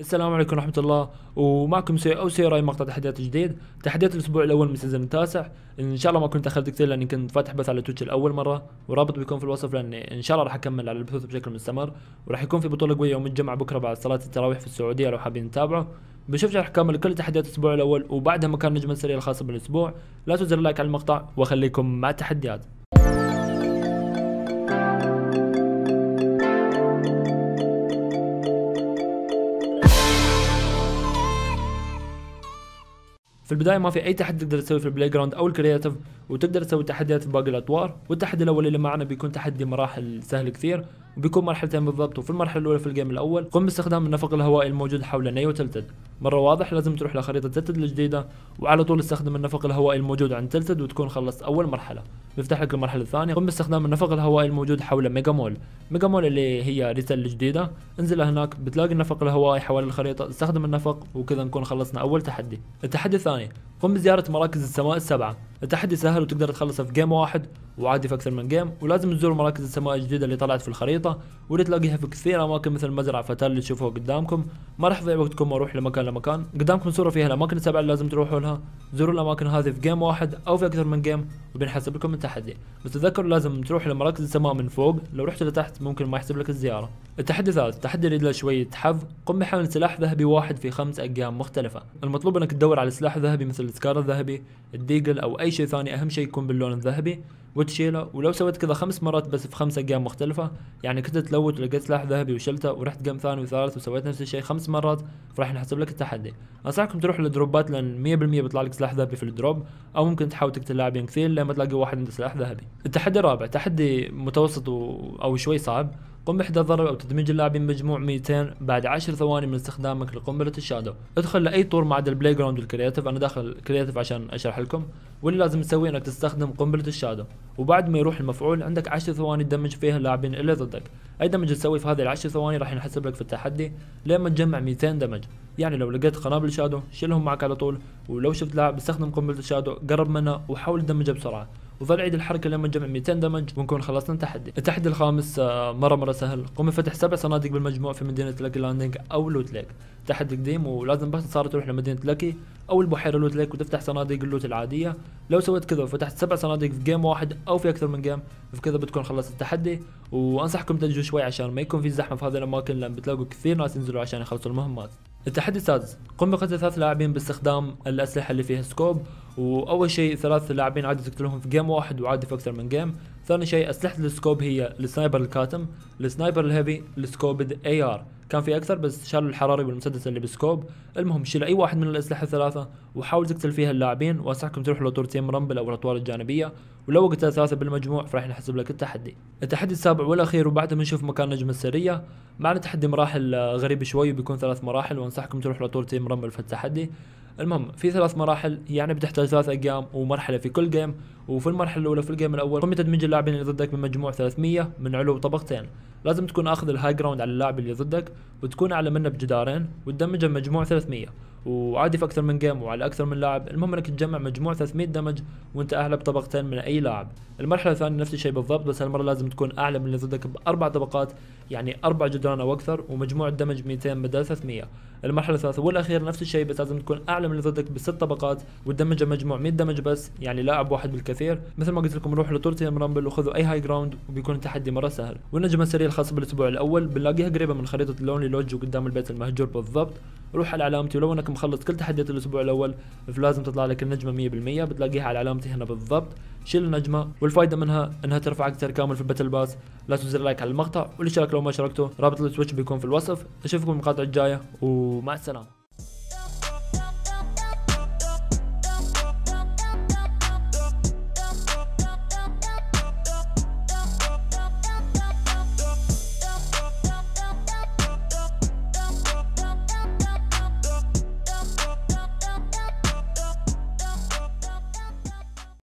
السلام عليكم ورحمة الله ومعكم سي أو راي مقطع تحديات جديد تحديات الأسبوع الأول من السيزون التاسع إن شاء الله ما كنت أخذت كثير لأني كنت فاتح بث على تويتش الأول مرة ورابط بيكون في الوصف لأني إن شاء الله راح أكمل على البثوث بشكل مستمر وراح يكون في بطولة قوية يوم الجمعة بكرة بعد صلاة التراويح في السعودية لو حابين تتابعوا بشوف شرح كامل كل تحديات الأسبوع الأول وبعدها مكان نجم السريع الخاص بالأسبوع لا تنسوا اللايك على المقطع وخليكم مع التحديات في البدايه ما في اي تحدي تقدر تسويه في البلاي جراوند او الكرياتيف وتقدر تسوي تحديات في باقي الاطوار والتحدي الاول اللي معنا بيكون تحدي مراحل سهل كثير وبيكون مرحلتين بالضبط وفي المرحله الاولى في الجيم الاول قم باستخدام النفق الهوائي الموجود حول نيو تلتد مرة واضح لازم تروح لخريطة تلتد الجديدة وعلى طول استخدم النفق الهوائي الموجود عند تلتد وتكون خلصت أول مرحلة بيفتح لك المرحلة الثانية قم باستخدام النفق الهوائي الموجود حول ميجا مول ميجا مول اللي هي ريتل الجديدة انزل هناك بتلاقي النفق الهوائي حول الخريطة استخدم النفق وكذا نكون خلصنا أول تحدي التحدي الثاني قم بزيارة مراكز السماء السبعة التحدي سهل وتقدر تخلصه في جيم واحد وعادي في اكثر من جيم ولازم تزور مراكز السماء الجديده اللي طلعت في الخريطه واللي تلاقيها في كثير اماكن مثل مزرعه فتال اللي تشوفوها قدامكم ما راح اضيع وقتكم واروح لمكان لمكان قدامكم صوره فيها الاماكن السبعه اللي لازم تروحوا لها زوروا الاماكن هذه في جيم واحد او في اكثر من جيم وبنحسب لكم التحدي بس تذكروا لازم تروح لمراكز السماء من فوق لو رحت لتحت ممكن ما يحسب لك الزياره التحدي الثالث تحدي يريد له شويه حظ قم بحمل سلاح ذهبي واحد في خمس اقيام مختلفه المطلوب انك تدور على سلاح ذهبي مثل السكار الذهبي الديجل او اي شيء ثاني اهم شيء يكون باللون الذهبي وتشيله ولو سويت كذا خمس مرات بس في خمسة جيم مختلفة يعني كنت تلوت ولقيت سلاح ذهبي وشلته ورحت جيم ثاني وثالث وسويت نفس الشيء خمس مرات فراح نحسب لك التحدي انصحكم تروح للدروبات لان 100% بيطلع لك سلاح ذهبي في الدروب او ممكن تحاول تقتل لاعبين كثير لما تلاقي واحد عنده سلاح ذهبي التحدي الرابع تحدي متوسط او شوي صعب قم بإحدى الضرب أو تدميج اللاعبين بمجموع 200 بعد 10 ثواني من استخدامك لقنبلة الشادو ادخل لأي طور ما عدا البلاي جراوند والكرياتيف أنا داخل الكرياتيف عشان أشرح لكم واللي لازم تسويه إنك تستخدم قنبلة الشادو وبعد ما يروح المفعول عندك 10 ثواني تدمج فيها اللاعبين اللي ضدك أي دمج تسويه في هذه العشر ثواني راح ينحسب لك في التحدي لما تجمع 200 دمج يعني لو لقيت قنابل شادو شيلهم معك على طول ولو شفت لاعب استخدم قنبلة الشادو قرب منه وحاول تدمجه بسرعة وفي العيد الحركه لما نجمع 200 دمج ونكون خلصنا التحدي التحدي الخامس آه، مره مره سهل قم بفتح سبع صناديق بالمجموع في مدينه لاكي لاندنج او لوت ليك تحدي قديم ولازم بس صار تروح لمدينه لاكي او البحيره لوت ليك وتفتح صناديق اللوت العاديه لو سويت كذا وفتحت سبع صناديق في جيم واحد او في اكثر من جيم فكذا بتكون خلصت التحدي وانصحكم تنجوا شوي عشان ما يكون في زحمه في هذه الاماكن لان بتلاقوا كثير ناس ينزلوا عشان يخلصوا المهمات التحدي السادس قم بقتل ثلاث لاعبين باستخدام الأسلحة اللي فيها سكوب وأول شيء ثلاث لاعبين عادي تقتلهم في جيم واحد وعادي في أكثر من جيم ثاني شيء أسلحة السكوب هي السنايبر الكاتم السنايبر الهيفي السكوب اي ار كان في أكثر بس شالوا الحراري والمسدس اللي بسكوب المهم شيل أي واحد من الأسلحة الثلاثة وحاول تقتل فيها اللاعبين وانصحكم تروحوا لطور تيم رامبل او الاطوار الجانبيه ولو قتلت ثلاثه بالمجموع فراح نحسب لك التحدي التحدي السابع والاخير وبعده بنشوف مكان نجم السريه معنا تحدي مراحل آه، غريب شوي بيكون ثلاث مراحل وانصحكم تروحوا لطور تيم رامبل في التحدي المهم في ثلاث مراحل يعني بتحتاج ثلاث ايام ومرحله في كل جيم وفي المرحله الاولى في الجيم الاول قم تدمج اللاعبين اللي ضدك بمجموع 300 من علو طبقتين لازم تكون اخذ الهاي جراوند على اللاعب اللي ضدك وتكون اعلى منه بجدارين وتدمجه بمجموع 300 وعادي في اكثر من جيم وعلى اكثر من لاعب المهم انك تجمع مجموع 300 دمج وانت اعلى بطبقتين من اي لاعب المرحله الثانيه نفس الشيء بالضبط بس هالمره لازم تكون اعلى من اللي ضدك باربع طبقات يعني اربع جدران او اكثر ومجموع الدمج 200 بدل 300 المرحله الثالثه والاخير نفس الشيء بس لازم تكون اعلى من اللي ضدك بست طبقات وتدمج مجموع 100 دمج بس يعني لاعب واحد بالكثير مثل ما قلت لكم روحوا لتورتيم رامبل وخذوا اي هاي جراوند وبيكون التحدي مره سهل والنجمه السريه الخاصه بالاسبوع الاول بنلاقيها قريبه من خريطه لونلي لودج وقدام البيت المهجور بالضبط روح على علامتي ولو انك مخلص كل تحديات الاسبوع الاول فلازم تطلع لك النجمه 100% بتلاقيها على علامتي هنا بالضبط شيل النجمه والفائده منها انها ترفع اكثر كامل في الباتل باس لا تنزل لايك على المقطع والاشتراك لو ما شاركته رابط السويتش بيكون في الوصف اشوفكم المقاطع الجايه و مثلا